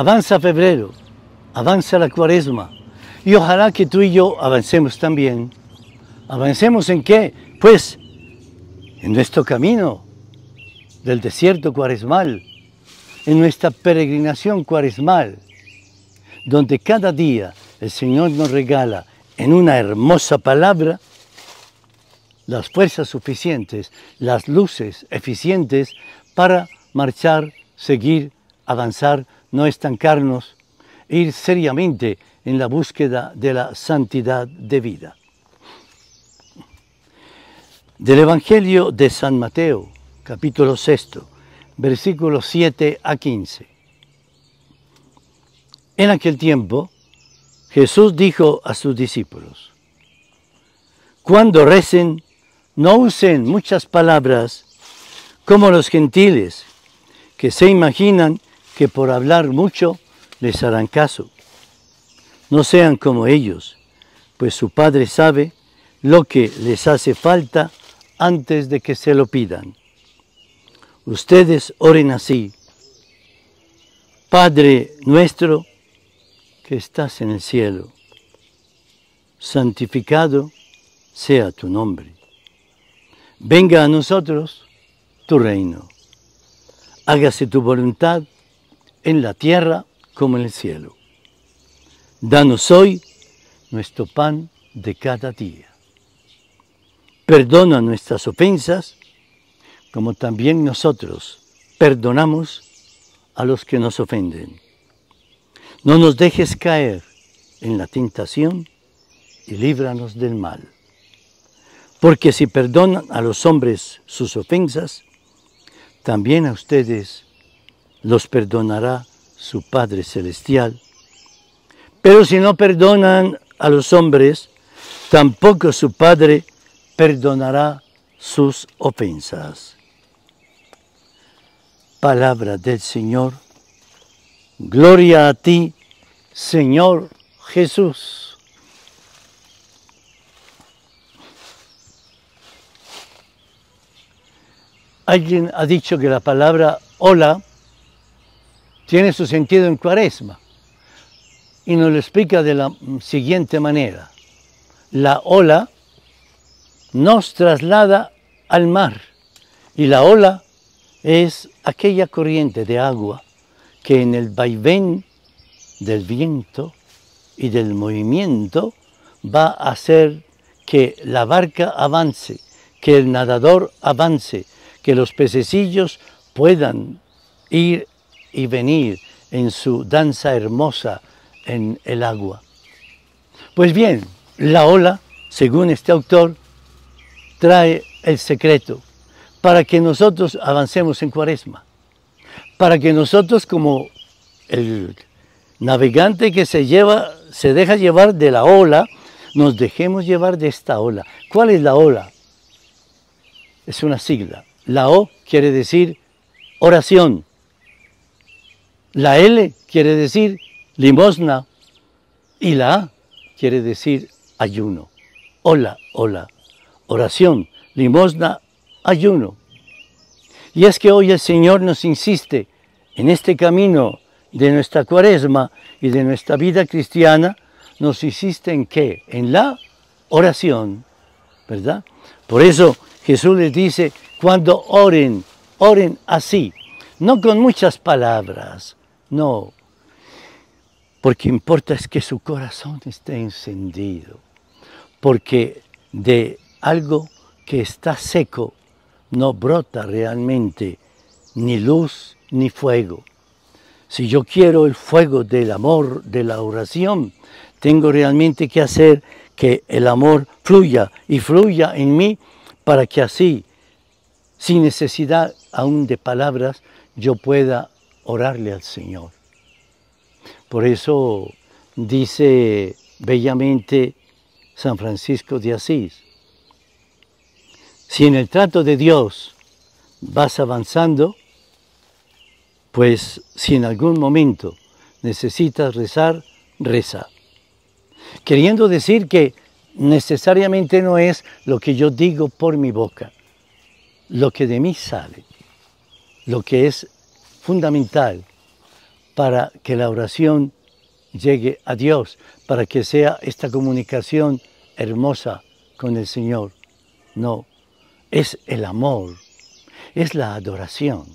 Avanza febrero, avanza la cuaresma y ojalá que tú y yo avancemos también. ¿Avancemos en qué? Pues en nuestro camino del desierto cuaresmal, en nuestra peregrinación cuaresmal, donde cada día el Señor nos regala en una hermosa palabra las fuerzas suficientes, las luces eficientes para marchar, seguir, avanzar no estancarnos, e ir seriamente en la búsqueda de la santidad de vida. Del Evangelio de San Mateo, capítulo 6, versículos 7 a 15. En aquel tiempo, Jesús dijo a sus discípulos, Cuando recen, no usen muchas palabras como los gentiles, que se imaginan que por hablar mucho les harán caso. No sean como ellos, pues su Padre sabe lo que les hace falta antes de que se lo pidan. Ustedes oren así. Padre nuestro que estás en el cielo, santificado sea tu nombre. Venga a nosotros tu reino. Hágase tu voluntad en la tierra como en el cielo. Danos hoy nuestro pan de cada día. Perdona nuestras ofensas, como también nosotros perdonamos a los que nos ofenden. No nos dejes caer en la tentación y líbranos del mal. Porque si perdonan a los hombres sus ofensas, también a ustedes los perdonará su Padre Celestial. Pero si no perdonan a los hombres, tampoco su Padre perdonará sus ofensas. Palabra del Señor. Gloria a ti, Señor Jesús. Alguien ha dicho que la palabra hola tiene su sentido en cuaresma. Y nos lo explica de la siguiente manera. La ola nos traslada al mar y la ola es aquella corriente de agua que en el vaivén del viento y del movimiento va a hacer que la barca avance, que el nadador avance, que los pececillos puedan ir y venir en su danza hermosa en el agua. Pues bien, la ola, según este autor, trae el secreto para que nosotros avancemos en cuaresma, para que nosotros como el navegante que se lleva, se deja llevar de la ola, nos dejemos llevar de esta ola. ¿Cuál es la ola? Es una sigla. La O quiere decir oración. La L quiere decir limosna y la A quiere decir ayuno. Hola, hola. Oración, limosna, ayuno. Y es que hoy el Señor nos insiste en este camino de nuestra cuaresma y de nuestra vida cristiana, nos insiste en qué? En la oración, ¿verdad? Por eso Jesús les dice, cuando oren, oren así, no con muchas palabras, no, porque importa es que su corazón esté encendido, porque de algo que está seco no brota realmente ni luz ni fuego. Si yo quiero el fuego del amor, de la oración, tengo realmente que hacer que el amor fluya y fluya en mí para que así, sin necesidad aún de palabras, yo pueda orarle al Señor. Por eso dice bellamente San Francisco de Asís, si en el trato de Dios vas avanzando, pues si en algún momento necesitas rezar, reza. Queriendo decir que necesariamente no es lo que yo digo por mi boca, lo que de mí sale, lo que es fundamental para que la oración llegue a Dios, para que sea esta comunicación hermosa con el Señor. No, es el amor, es la adoración.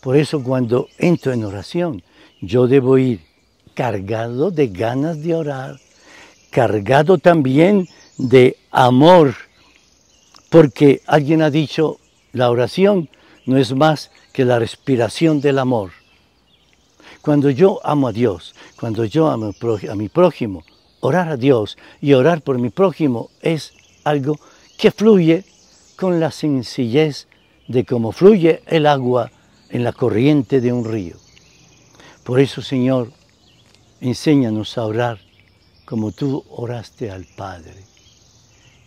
Por eso cuando entro en oración, yo debo ir cargado de ganas de orar, cargado también de amor, porque alguien ha dicho, la oración no es más que la respiración del amor. Cuando yo amo a Dios, cuando yo amo a mi prójimo, orar a Dios y orar por mi prójimo es algo que fluye con la sencillez de cómo fluye el agua en la corriente de un río. Por eso, Señor, enséñanos a orar como tú oraste al Padre,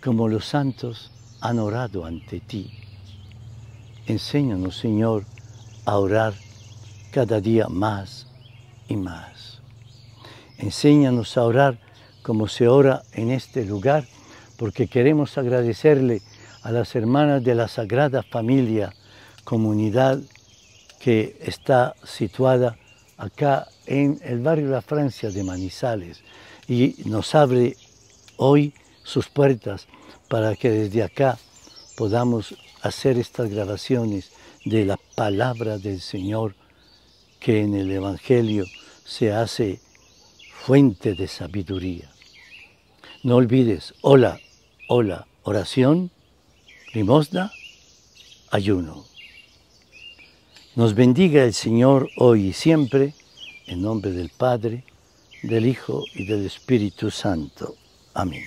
como los santos han orado ante ti. Enséñanos, Señor, a orar cada día más y más. Enséñanos a orar como se ora en este lugar, porque queremos agradecerle a las hermanas de la Sagrada Familia, comunidad que está situada acá en el barrio La Francia de Manizales y nos abre hoy sus puertas para que desde acá podamos hacer estas grabaciones de la palabra del Señor que en el Evangelio se hace fuente de sabiduría. No olvides, hola, hola, oración, limosna, ayuno. Nos bendiga el Señor hoy y siempre, en nombre del Padre, del Hijo y del Espíritu Santo. Amén.